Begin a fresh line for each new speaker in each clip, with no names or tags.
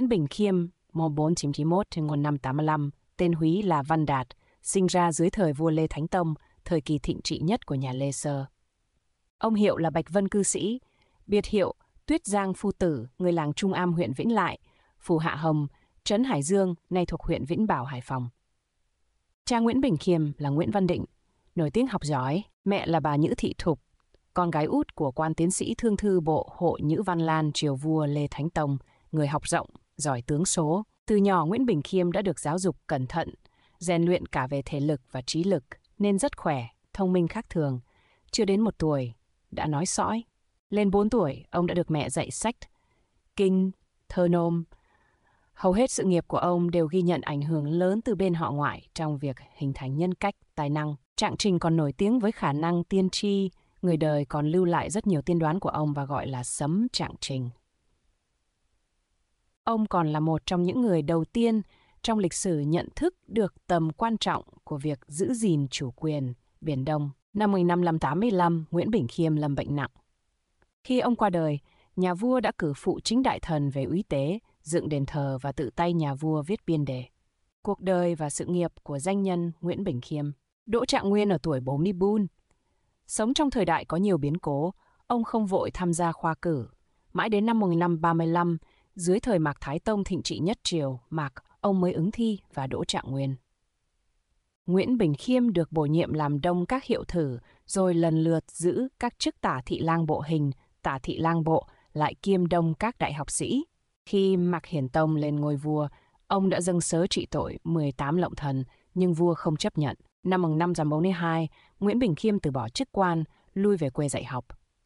Nguyễn Bình Khiêm, mùa 4991 đến nguồn năm 85, tên húy là Văn Đạt, sinh ra dưới thời vua Lê Thánh Tông, thời kỳ thịnh trị nhất của nhà Lê Sơ. Ông Hiệu là Bạch Vân cư sĩ, biệt hiệu Tuyết Giang Phu Tử, người làng Trung Am huyện Vĩnh Lại, phủ Hạ Hồng, Trấn Hải Dương, nay thuộc huyện Vĩnh Bảo, Hải Phòng. Cha Nguyễn Bình Khiêm là Nguyễn Văn Định, nổi tiếng học giỏi, mẹ là bà Nhữ Thị Thục, con gái út của quan tiến sĩ thương thư bộ hộ Nhữ Văn Lan triều vua Lê Thánh Tông, người học rộng, giỏi tướng số. Từ nhỏ Nguyễn Bình Khiêm đã được giáo dục cẩn thận, rèn luyện cả về thể lực và trí lực, nên rất khỏe, thông minh khác thường. Chưa đến một tuổi, đã nói sõi. Lên bốn tuổi, ông đã được mẹ dạy sách, kinh, thơ nôm. Hầu hết sự nghiệp của ông đều ghi nhận ảnh hưởng lớn từ bên họ ngoại trong việc hình thành nhân cách, tài năng. Trạng Trình còn nổi tiếng với khả năng tiên tri, người đời còn lưu lại rất nhiều tiên đoán của ông và gọi là sấm Trạng Trình. Ông còn là một trong những người đầu tiên trong lịch sử nhận thức được tầm quan trọng của việc giữ gìn chủ quyền Biển Đông. Năm 1585, Nguyễn Bình Khiêm lâm bệnh nặng. Khi ông qua đời, nhà vua đã cử phụ chính đại thần về úy tế, dựng đền thờ và tự tay nhà vua viết biên đề. Cuộc đời và sự nghiệp của danh nhân Nguyễn Bình Khiêm. Đỗ Trạng Nguyên ở tuổi 40 bun. Sống trong thời đại có nhiều biến cố, ông không vội tham gia khoa cử. Mãi đến năm 1535, dưới thời Mạc Thái Tông thịnh trị nhất triều, Mạc, ông mới ứng thi và đỗ trạng nguyên. Nguyễn Bình Khiêm được bổ nhiệm làm đông các hiệu thử, rồi lần lượt giữ các chức tả thị lang bộ hình, tả thị lang bộ, lại kiêm đông các đại học sĩ. Khi Mạc Hiển Tông lên ngôi vua, ông đã dâng sớ trị tội 18 lộng thần, nhưng vua không chấp nhận. Năm 1542, Nguyễn Bình Khiêm từ bỏ chức quan, lui về quê dạy học.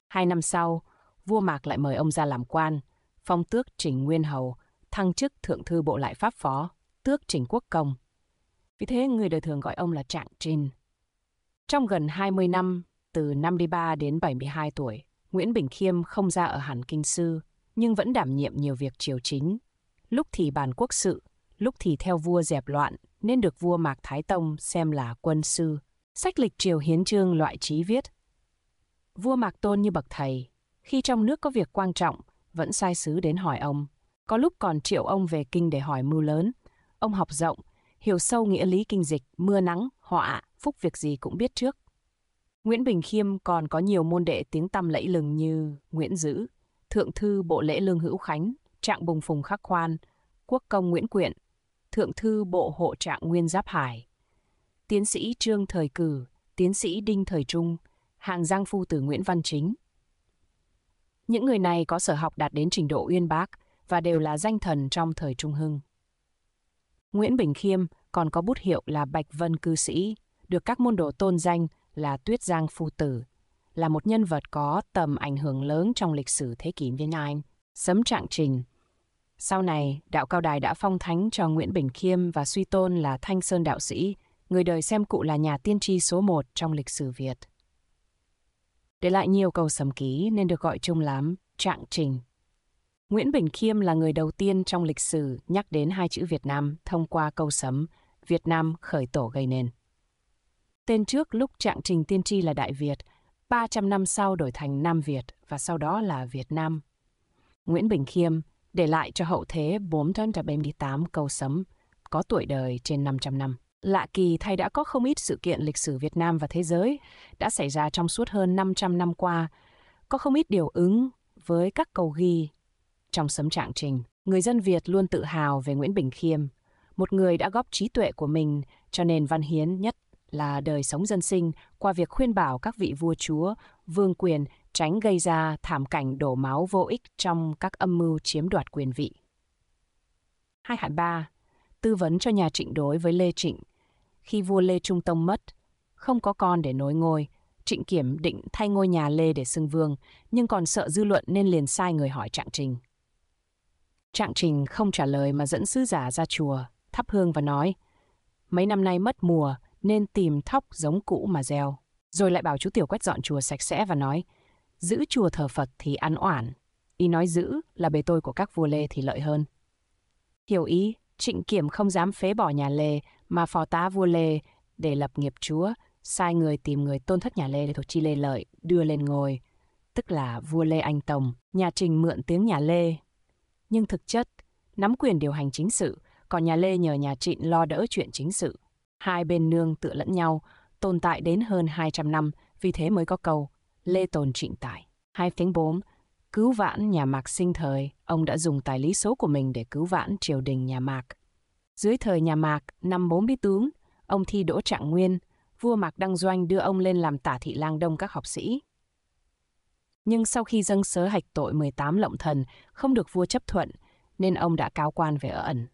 Hai năm sau, vua Mạc lại mời ông ra làm quan, phong tước Trình Nguyên Hầu, thăng chức Thượng thư Bộ Lại Pháp Phó, tước Trình Quốc Công. Vì thế người đời thường gọi ông là Trạng trinh Trong gần 20 năm, từ 53 đến 72 tuổi, Nguyễn Bình Khiêm không ra ở hẳn kinh sư, nhưng vẫn đảm nhiệm nhiều việc triều chính. Lúc thì bàn quốc sự, lúc thì theo vua dẹp loạn, nên được vua Mạc Thái Tông xem là quân sư. Sách lịch triều hiến trương loại trí viết. Vua Mạc Tôn như bậc thầy, khi trong nước có việc quan trọng, vẫn sai sứ đến hỏi ông. Có lúc còn triệu ông về kinh để hỏi mưu lớn. Ông học rộng, hiểu sâu nghĩa lý kinh dịch, mưa nắng, họa, phúc việc gì cũng biết trước. Nguyễn Bình Khiêm còn có nhiều môn đệ tiếng tăm lẫy lừng như Nguyễn Dữ, Thượng Thư Bộ Lễ Lương Hữu Khánh, Trạng Bùng Phùng Khắc Khoan, Quốc Công Nguyễn Quyện, Thượng Thư Bộ Hộ Trạng Nguyên Giáp Hải, Tiến sĩ Trương Thời Cử, Tiến sĩ Đinh Thời Trung, Hàng Giang Phu Tử Nguyễn Văn Chính, những người này có sở học đạt đến trình độ uyên bác và đều là danh thần trong thời Trung Hưng. Nguyễn Bình Khiêm còn có bút hiệu là Bạch Vân Cư Sĩ, được các môn đồ tôn danh là Tuyết Giang Phu Tử, là một nhân vật có tầm ảnh hưởng lớn trong lịch sử thế kỷ Viên Anh, sấm trạng trình. Sau này, đạo cao đài đã phong thánh cho Nguyễn Bình Khiêm và suy tôn là Thanh Sơn Đạo Sĩ, người đời xem cụ là nhà tiên tri số một trong lịch sử Việt để lại nhiều câu sấm ký nên được gọi chung lắm trạng trình. Nguyễn Bình Khiêm là người đầu tiên trong lịch sử nhắc đến hai chữ Việt Nam thông qua câu sấm Việt Nam khởi tổ gây nên. Tên trước lúc trạng trình tiên tri là Đại Việt, 300 năm sau đổi thành Nam Việt và sau đó là Việt Nam. Nguyễn Bình Khiêm để lại cho hậu thế 4 thân 438 câu sấm, có tuổi đời trên 500 năm. Lạ kỳ thay đã có không ít sự kiện lịch sử Việt Nam và thế giới đã xảy ra trong suốt hơn 500 năm qua, có không ít điều ứng với các cầu ghi. Trong sấm trạng trình, người dân Việt luôn tự hào về Nguyễn Bình Khiêm, một người đã góp trí tuệ của mình cho nền văn hiến nhất là đời sống dân sinh qua việc khuyên bảo các vị vua chúa, vương quyền tránh gây ra thảm cảnh đổ máu vô ích trong các âm mưu chiếm đoạt quyền vị. Hai hạn ba, tư vấn cho nhà trịnh đối với Lê Trịnh khi vua Lê Trung Tông mất, không có con để nối ngôi, Trịnh Kiểm định thay ngôi nhà Lê để xưng vương, nhưng còn sợ dư luận nên liền sai người hỏi Trạng Trình. Trạng Trình không trả lời mà dẫn sứ giả ra chùa, thắp hương và nói, mấy năm nay mất mùa nên tìm thóc giống cũ mà gieo. Rồi lại bảo chú Tiểu quét dọn chùa sạch sẽ và nói, giữ chùa thờ Phật thì ăn oản, ý nói giữ là bề tôi của các vua Lê thì lợi hơn. Hiểu ý, Trịnh Kiểm không dám phế bỏ nhà Lê mà phò tá vua Lê để lập nghiệp chúa, sai người tìm người tôn thất nhà Lê thuộc chi Lê Lợi, đưa lên ngôi, tức là vua Lê Anh Tông, nhà Trình mượn tiếng nhà Lê. Nhưng thực chất, nắm quyền điều hành chính sự, còn nhà Lê nhờ nhà Trịnh lo đỡ chuyện chính sự. Hai bên nương tựa lẫn nhau, tồn tại đến hơn 200 năm, vì thế mới có câu Lê Tồn Trịnh Tài. Hai tiếng bốm, cứu vãn nhà Mạc sinh thời, ông đã dùng tài lý số của mình để cứu vãn triều đình nhà Mạc – dưới thời nhà Mạc, năm 44, ông thi đỗ trạng nguyên, vua Mạc Đăng Doanh đưa ông lên làm tả thị lang đông các học sĩ. Nhưng sau khi dâng sớ hạch tội 18 lộng thần, không được vua chấp thuận, nên ông đã cáo quan về ở ẩn.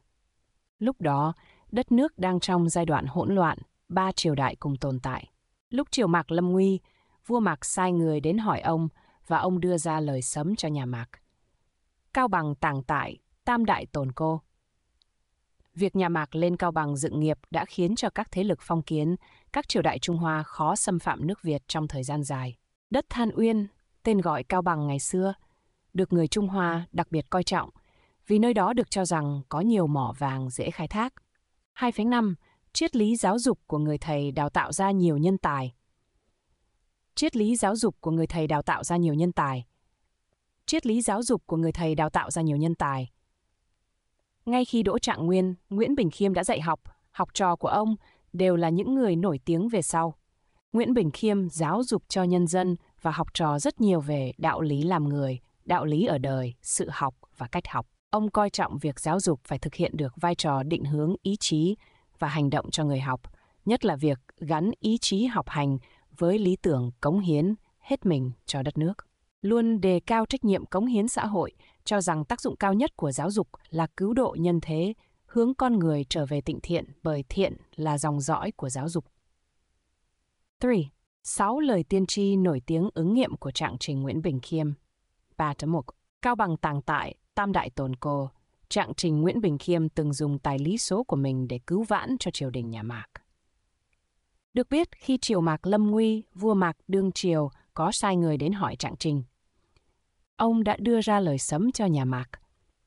Lúc đó, đất nước đang trong giai đoạn hỗn loạn, ba triều đại cùng tồn tại. Lúc triều Mạc lâm nguy, vua Mạc sai người đến hỏi ông và ông đưa ra lời sấm cho nhà Mạc. Cao bằng tàng tại, tam đại tồn cô. Việc nhà Mạc lên Cao Bằng dựng nghiệp đã khiến cho các thế lực phong kiến, các triều đại Trung Hoa khó xâm phạm nước Việt trong thời gian dài. Đất Than Uyên, tên gọi Cao Bằng ngày xưa, được người Trung Hoa đặc biệt coi trọng, vì nơi đó được cho rằng có nhiều mỏ vàng dễ khai thác. 2.5. Triết lý giáo dục của người thầy đào tạo ra nhiều nhân tài. Triết lý giáo dục của người thầy đào tạo ra nhiều nhân tài. Triết lý giáo dục của người thầy đào tạo ra nhiều nhân tài ngay khi đỗ trạng nguyên, Nguyễn Bình Khiêm đã dạy học, học trò của ông đều là những người nổi tiếng về sau. Nguyễn Bình Khiêm giáo dục cho nhân dân và học trò rất nhiều về đạo lý làm người, đạo lý ở đời, sự học và cách học. Ông coi trọng việc giáo dục phải thực hiện được vai trò định hướng ý chí và hành động cho người học, nhất là việc gắn ý chí học hành với lý tưởng cống hiến hết mình cho đất nước. Luôn đề cao trách nhiệm cống hiến xã hội cho rằng tác dụng cao nhất của giáo dục là cứu độ nhân thế, hướng con người trở về tịnh thiện bởi thiện là dòng dõi của giáo dục. 3. Sáu lời tiên tri nổi tiếng ứng nghiệm của trạng trình Nguyễn Bình Khiêm. 3. mục Cao bằng tàng tại, tam đại tồn cô. Trạng trình Nguyễn Bình Khiêm từng dùng tài lý số của mình để cứu vãn cho triều đình nhà Mạc. Được biết, khi triều Mạc lâm nguy, vua Mạc đương triều có sai người đến hỏi trạng trình – ông đã đưa ra lời sấm cho nhà Mạc.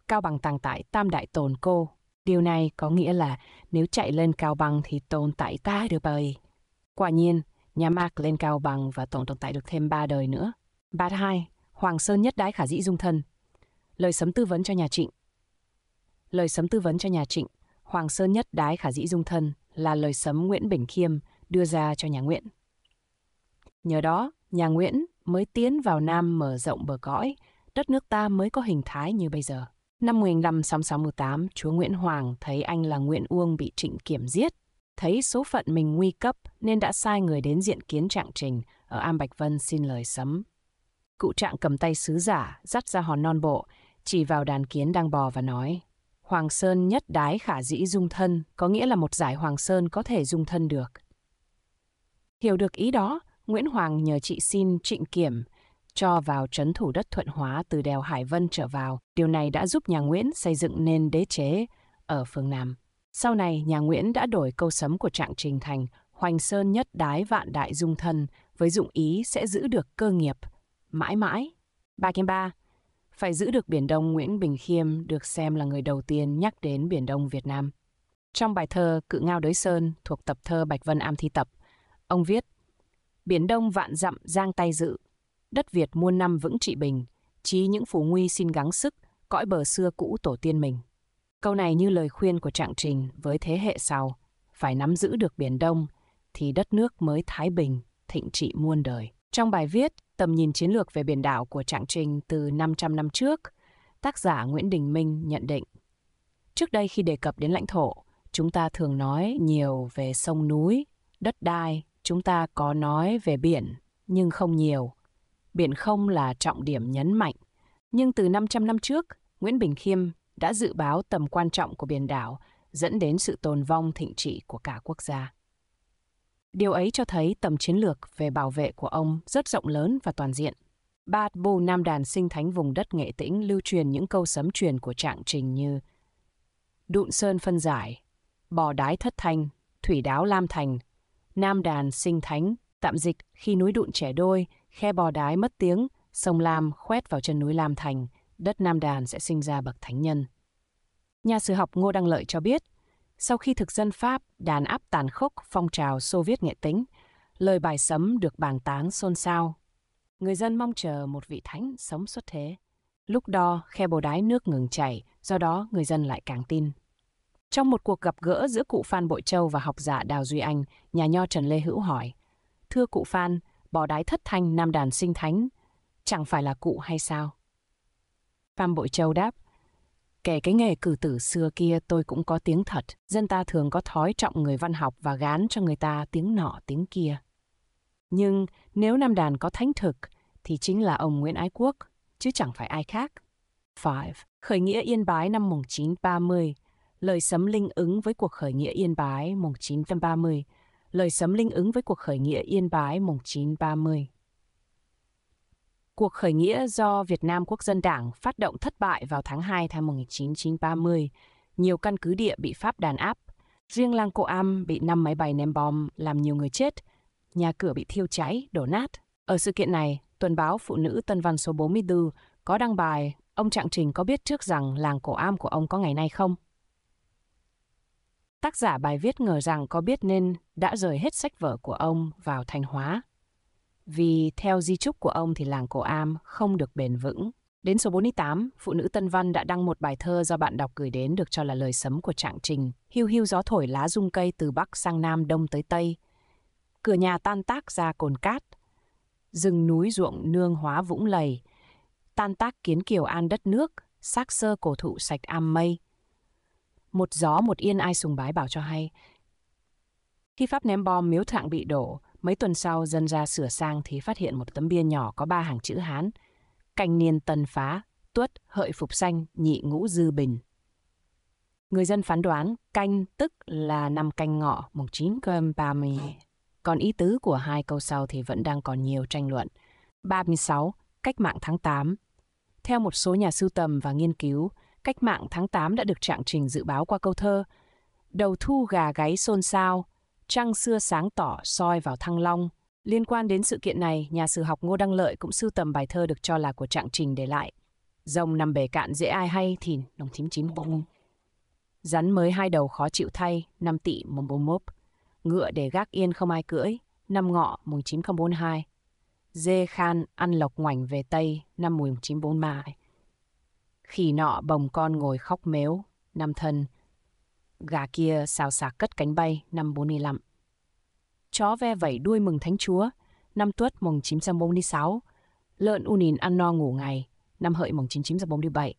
Cao Bằng tăng tại tam đại tồn cô. Điều này có nghĩa là nếu chạy lên Cao Bằng thì tồn tại ta được bời. Quả nhiên, nhà Mạc lên Cao Bằng và tổng tồn tại được thêm ba đời nữa. Bát hai, Hoàng Sơn nhất đái khả dĩ dung thân. Lời sấm tư vấn cho nhà Trịnh. Lời sấm tư vấn cho nhà Trịnh, Hoàng Sơn nhất đái khả dĩ dung thân là lời sấm Nguyễn Bình Khiêm đưa ra cho nhà Nguyễn. Nhờ đó, nhà Nguyễn mới tiến vào Nam mở rộng bờ cõi, đất nước ta mới có hình thái như bây giờ. Năm 1568, chúa Nguyễn Hoàng thấy anh là Nguyễn Uông bị trịnh kiểm giết. Thấy số phận mình nguy cấp nên đã sai người đến diện kiến trạng trình ở Am Bạch Vân xin lời sấm. Cụ trạng cầm tay sứ giả, dắt ra hòn non bộ, chỉ vào đàn kiến đang bò và nói Hoàng Sơn nhất đái khả dĩ dung thân, có nghĩa là một giải Hoàng Sơn có thể dung thân được. Hiểu được ý đó, Nguyễn Hoàng nhờ chị xin trịnh kiểm cho vào trấn thủ đất thuận hóa từ đèo Hải Vân trở vào. Điều này đã giúp nhà Nguyễn xây dựng nên đế chế ở phương Nam. Sau này, nhà Nguyễn đã đổi câu sấm của trạng trình thành Hoành Sơn nhất đái vạn đại dung thân với dụng ý sẽ giữ được cơ nghiệp mãi mãi. 3.3 phải giữ được Biển Đông Nguyễn Bình Khiêm được xem là người đầu tiên nhắc đến Biển Đông Việt Nam. Trong bài thơ Cự Ngao Đới Sơn thuộc tập thơ Bạch Vân Am Thi Tập, ông viết biển đông vạn dặm giang tay dự, đất Việt muôn năm vững trị bình, chí những phù nguy xin gắng sức, cõi bờ xưa cũ tổ tiên mình. Câu này như lời khuyên của Trạng Trình với thế hệ sau, phải nắm giữ được Biển Đông, thì đất nước mới thái bình, thịnh trị muôn đời. Trong bài viết Tầm nhìn chiến lược về biển đảo của Trạng Trình từ 500 năm trước, tác giả Nguyễn Đình Minh nhận định. Trước đây khi đề cập đến lãnh thổ, chúng ta thường nói nhiều về sông núi, đất đai, chúng ta có nói về biển, nhưng không nhiều. Biển không là trọng điểm nhấn mạnh. Nhưng từ 500 năm trước, Nguyễn Bình Khiêm đã dự báo tầm quan trọng của biển đảo dẫn đến sự tồn vong thịnh trị của cả quốc gia. Điều ấy cho thấy tầm chiến lược về bảo vệ của ông rất rộng lớn và toàn diện. Bát Bù Nam Đàn sinh thánh vùng đất nghệ tĩnh lưu truyền những câu sấm truyền của trạng trình như Đụn sơn phân giải, bò đái thất thanh, thủy đáo lam thành, Nam đàn sinh thánh, tạm dịch khi núi đụn trẻ đôi, khe bò đái mất tiếng, sông Lam khoét vào chân núi Lam Thành, đất Nam Đàn sẽ sinh ra bậc thánh nhân. Nhà sử học Ngô Đăng Lợi cho biết, sau khi thực dân Pháp đàn áp tàn khốc phong trào Xô Viết nghệ tính, lời bài sấm được bàn tán xôn xao. Người dân mong chờ một vị thánh sống xuất thế. Lúc đó, khe bồ đái nước ngừng chảy, do đó người dân lại càng tin. Trong một cuộc gặp gỡ giữa cụ Phan Bội Châu và học giả Đào Duy Anh, nhà nho Trần Lê Hữu hỏi, Thưa cụ Phan, bò đái thất thanh nam đàn sinh thánh, chẳng phải là cụ hay sao? Phan Bội Châu đáp, Kể cái nghề cử tử xưa kia tôi cũng có tiếng thật, dân ta thường có thói trọng người văn học và gán cho người ta tiếng nọ tiếng kia. Nhưng nếu Nam Đàn có thánh thực thì chính là ông Nguyễn Ái Quốc, chứ chẳng phải ai khác. 5. Khởi nghĩa Yên Bái năm 1930 lời sấm linh ứng với cuộc khởi nghĩa Yên Bái mùng 930, lời sấm linh ứng với cuộc khởi nghĩa Yên Bái mùng 930. Cuộc khởi nghĩa do Việt Nam Quốc dân Đảng phát động thất bại vào tháng 2 năm 1930, nhiều căn cứ địa bị Pháp đàn áp, riêng làng Cô Am bị 5 máy bay ném bom làm nhiều người chết, nhà cửa bị thiêu cháy, đổ nát. Ở sự kiện này, tuần báo Phụ nữ Tân Văn số 44 có đăng bài ông Trạng Trình có biết trước rằng làng Cổ Am của ông có ngày nay không? Tác giả bài viết ngờ rằng có biết nên đã rời hết sách vở của ông vào Thanh Hóa. Vì theo di trúc của ông thì làng Cổ Am không được bền vững. Đến số 48, phụ nữ Tân Văn đã đăng một bài thơ do bạn đọc gửi đến được cho là lời sấm của Trạng Trình. Hiu hiu gió thổi lá rung cây từ Bắc sang Nam Đông tới Tây. Cửa nhà tan tác ra cồn cát. Rừng núi ruộng nương hóa vũng lầy. Tan tác kiến kiều an đất nước, xác sơ cổ thụ sạch am mây một gió một yên ai sùng bái bảo cho hay. Khi Pháp ném bom miếu thạng bị đổ, mấy tuần sau dân ra sửa sang thì phát hiện một tấm bia nhỏ có ba hàng chữ Hán. Cành niên tần phá, tuất, hợi phục xanh, nhị ngũ dư bình. Người dân phán đoán canh tức là năm canh ngọ mùng 9 cơm 30. Còn ý tứ của hai câu sau thì vẫn đang còn nhiều tranh luận. 36. Cách mạng tháng 8 Theo một số nhà sưu tầm và nghiên cứu, cách mạng tháng 8 đã được trạng trình dự báo qua câu thơ Đầu thu gà gáy xôn xao, trăng xưa sáng tỏ soi vào thăng long. Liên quan đến sự kiện này, nhà sử học Ngô Đăng Lợi cũng sưu tầm bài thơ được cho là của trạng trình để lại. Rồng nằm bể cạn dễ ai hay thì nồng thím chín bông. Rắn mới hai đầu khó chịu thay, năm tỵ mồm bông mốp. Ngựa để gác yên không ai cưỡi, năm ngọ mùng 9042. Dê khan ăn lộc ngoảnh về Tây, năm mùi 1943. Khi nọ bồng con ngồi khóc mếu năm thân. Gà kia xào xạc cất cánh bay năm 45. Chó ve vẩy đuôi mừng thánh chúa, năm tuất mùng 946. Lợn u nín ăn no ngủ ngày, năm hợi mùng 1947.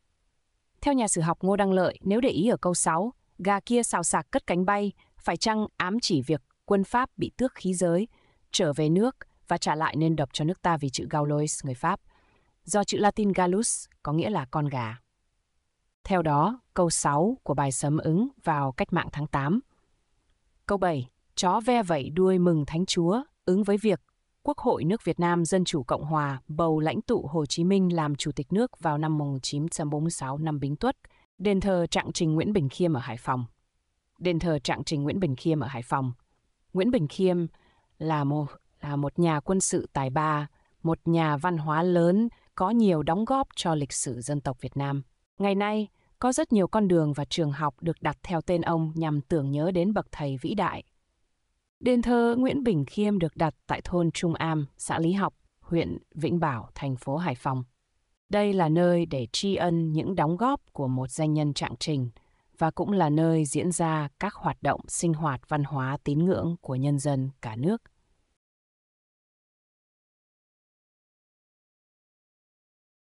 Theo nhà sử học Ngô Đăng Lợi, nếu để ý ở câu 6, gà kia xào xạc cất cánh bay, phải chăng ám chỉ việc quân Pháp bị tước khí giới, trở về nước và trả lại nên độc cho nước ta vì chữ Gaulois người Pháp, do chữ Latin gallus có nghĩa là con gà. Theo đó, câu 6 của bài sấm ứng vào cách mạng tháng 8. Câu 7, chó ve vẩy đuôi mừng Thánh Chúa, ứng với việc Quốc hội nước Việt Nam Dân chủ Cộng hòa bầu lãnh tụ Hồ Chí Minh làm chủ tịch nước vào năm 1946 năm Bính Tuất, đền thờ Trạng Trình Nguyễn Bình Khiêm ở Hải Phòng. Đền thờ Trạng Trình Nguyễn Bình Khiêm ở Hải Phòng. Nguyễn Bình Khiêm là một là một nhà quân sự tài ba, một nhà văn hóa lớn có nhiều đóng góp cho lịch sử dân tộc Việt Nam. Ngày nay, có rất nhiều con đường và trường học được đặt theo tên ông nhằm tưởng nhớ đến bậc thầy vĩ đại. Đền thờ Nguyễn Bình Khiêm được đặt tại thôn Trung Am, xã Lý Học, huyện Vĩnh Bảo, thành phố Hải Phòng. Đây là nơi để tri ân những đóng góp của một danh nhân trạng trình và cũng là nơi diễn ra các hoạt động sinh hoạt văn hóa tín ngưỡng của nhân dân cả nước